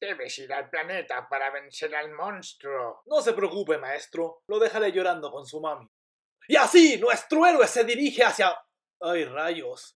Debes ir al planeta para vencer al monstruo. No se preocupe, maestro. Lo dejaré llorando con su mami. Y así, nuestro héroe se dirige hacia... ¡Ay, rayos!